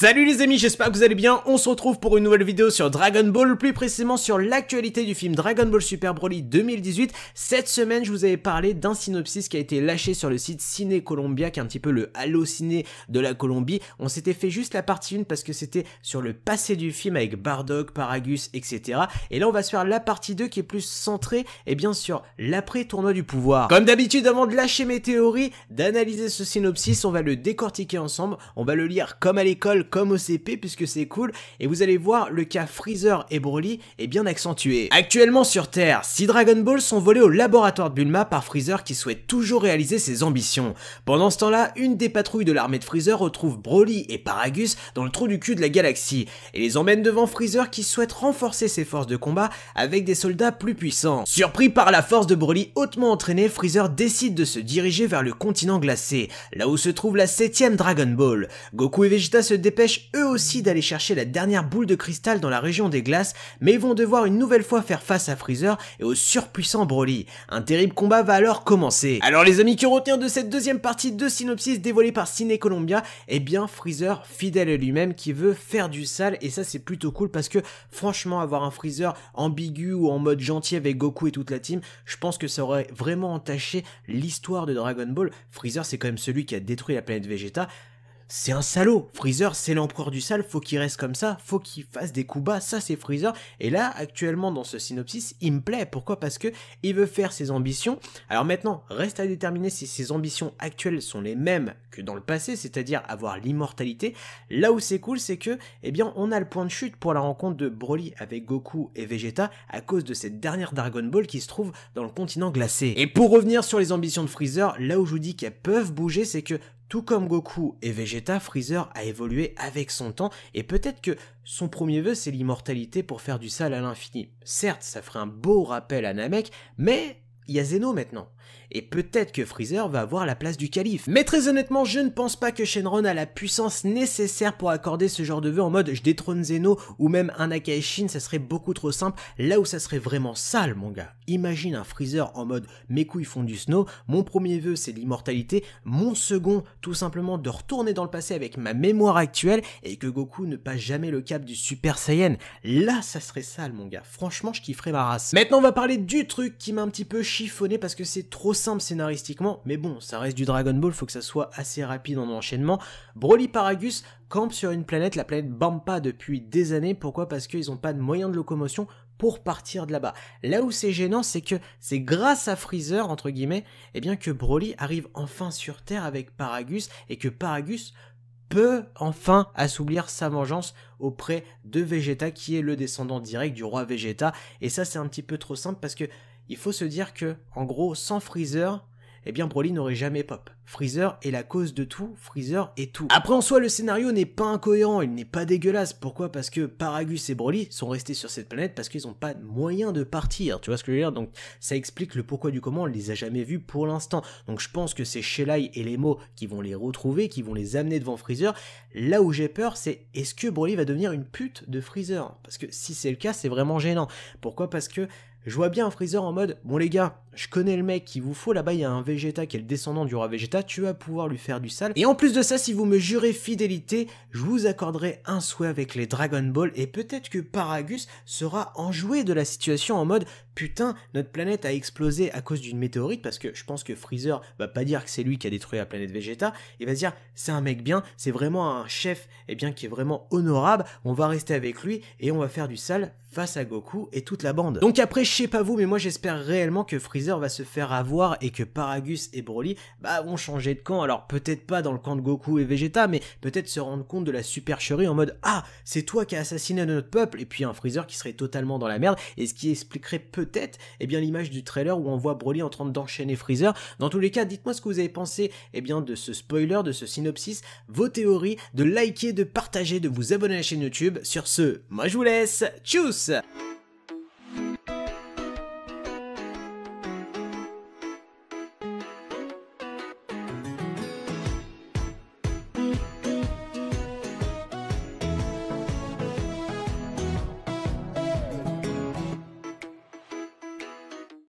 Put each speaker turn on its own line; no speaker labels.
Salut les amis, j'espère que vous allez bien, on se retrouve pour une nouvelle vidéo sur Dragon Ball, plus précisément sur l'actualité du film Dragon Ball Super Broly 2018. Cette semaine, je vous avais parlé d'un synopsis qui a été lâché sur le site Ciné Colombia, qui est un petit peu le halo ciné de la Colombie. On s'était fait juste la partie 1 parce que c'était sur le passé du film avec Bardock, Paragus, etc. Et là, on va se faire la partie 2 qui est plus centrée, et eh bien sûr, l'après-tournoi du pouvoir. Comme d'habitude, avant de lâcher mes théories, d'analyser ce synopsis, on va le décortiquer ensemble, on va le lire comme à l'école, comme OCP puisque c'est cool, et vous allez voir le cas Freezer et Broly est bien accentué. Actuellement sur Terre, 6 Dragon Balls sont volés au laboratoire de Bulma par Freezer qui souhaite toujours réaliser ses ambitions. Pendant ce temps-là, une des patrouilles de l'armée de Freezer retrouve Broly et Paragus dans le trou du cul de la galaxie, et les emmène devant Freezer qui souhaite renforcer ses forces de combat avec des soldats plus puissants. Surpris par la force de Broly hautement entraîné, Freezer décide de se diriger vers le continent glacé, là où se trouve la 7ème Dragon Ball. Goku et Vegeta se dépêchent eux aussi d'aller chercher la dernière boule de cristal dans la région des glaces, mais ils vont devoir une nouvelle fois faire face à Freezer et au surpuissant Broly. Un terrible combat va alors commencer. Alors les amis, qui retiennent de cette deuxième partie de synopsis dévoilée par Ciné Columbia Eh bien Freezer, fidèle à lui-même, qui veut faire du sale, et ça c'est plutôt cool parce que franchement avoir un Freezer ambigu ou en mode gentil avec Goku et toute la team, je pense que ça aurait vraiment entaché l'histoire de Dragon Ball. Freezer c'est quand même celui qui a détruit la planète Vegeta, c'est un salaud. Freezer, c'est l'empereur du sale, faut qu'il reste comme ça, faut qu'il fasse des coups bas, ça c'est Freezer. Et là, actuellement, dans ce synopsis, il me plaît. Pourquoi Parce que il veut faire ses ambitions. Alors maintenant, reste à déterminer si ses ambitions actuelles sont les mêmes que dans le passé, c'est-à-dire avoir l'immortalité. Là où c'est cool, c'est que, eh bien, on a le point de chute pour la rencontre de Broly avec Goku et Vegeta à cause de cette dernière Dragon Ball qui se trouve dans le continent glacé. Et pour revenir sur les ambitions de Freezer, là où je vous dis qu'elles peuvent bouger, c'est que tout comme Goku et Vegeta, Freezer a évolué avec son temps et peut-être que son premier vœu c'est l'immortalité pour faire du sale à l'infini. Certes, ça ferait un beau rappel à Namek, mais il y a Zeno maintenant et peut-être que Freezer va avoir la place du calife. Mais très honnêtement, je ne pense pas que Shenron a la puissance nécessaire pour accorder ce genre de vœu en mode je détrône Zeno ou même un Akaishin, ça serait beaucoup trop simple, là où ça serait vraiment sale mon gars. Imagine un Freezer en mode mes couilles font du snow, mon premier vœu c'est l'immortalité, mon second tout simplement de retourner dans le passé avec ma mémoire actuelle et que Goku ne passe jamais le cap du Super Saiyan. Là ça serait sale mon gars, franchement je kifferais ma race. Maintenant on va parler du truc qui m'a un petit peu chiffonné parce que c'est trop trop simple scénaristiquement, mais bon, ça reste du Dragon Ball, faut que ça soit assez rapide en enchaînement. Broly Paragus campe sur une planète, la planète Bampa, depuis des années. Pourquoi Parce qu'ils n'ont pas de moyens de locomotion pour partir de là-bas. Là où c'est gênant, c'est que c'est grâce à Freezer, entre guillemets, et eh bien que Broly arrive enfin sur Terre avec Paragus et que Paragus peut enfin assoublir sa vengeance auprès de Vegeta qui est le descendant direct du roi Vegeta et ça c'est un petit peu trop simple parce que il faut se dire que, en gros, sans Freezer, eh bien Broly n'aurait jamais pop. Freezer est la cause de tout, Freezer est tout. Après en soi, le scénario n'est pas incohérent, il n'est pas dégueulasse. Pourquoi Parce que Paragus et Broly sont restés sur cette planète parce qu'ils n'ont pas de moyen de partir. Tu vois ce que je veux dire Donc ça explique le pourquoi du comment, on les a jamais vus pour l'instant. Donc je pense que c'est Shelly et les mots qui vont les retrouver, qui vont les amener devant Freezer. Là où j'ai peur, c'est est-ce que Broly va devenir une pute de Freezer Parce que si c'est le cas, c'est vraiment gênant. Pourquoi Parce que je vois bien un Freezer en mode Bon, les gars, je connais le mec qu'il vous faut. Là-bas, il y a un Vegeta qui est le descendant du roi Vegeta. Tu vas pouvoir lui faire du sale. Et en plus de ça, si vous me jurez fidélité, je vous accorderai un souhait avec les Dragon Ball. Et peut-être que Paragus sera enjoué de la situation en mode putain, notre planète a explosé à cause d'une météorite, parce que je pense que Freezer va pas dire que c'est lui qui a détruit la planète Vegeta, il va se dire, c'est un mec bien, c'est vraiment un chef, et eh bien, qui est vraiment honorable, on va rester avec lui, et on va faire du sale face à Goku et toute la bande. Donc après, je sais pas vous, mais moi j'espère réellement que Freezer va se faire avoir et que Paragus et Broly, bah, vont changer de camp, alors peut-être pas dans le camp de Goku et Vegeta, mais peut-être se rendre compte de la supercherie en mode, ah, c'est toi qui as assassiné notre peuple, et puis un Freezer qui serait totalement dans la merde, et ce qui expliquerait peut-être peut eh bien l'image du trailer où on voit Broly en train d'enchaîner Freezer. Dans tous les cas, dites-moi ce que vous avez pensé et eh bien de ce spoiler, de ce synopsis, vos théories, de liker, de partager, de vous abonner à la chaîne YouTube. Sur ce, moi je vous laisse. Tchuss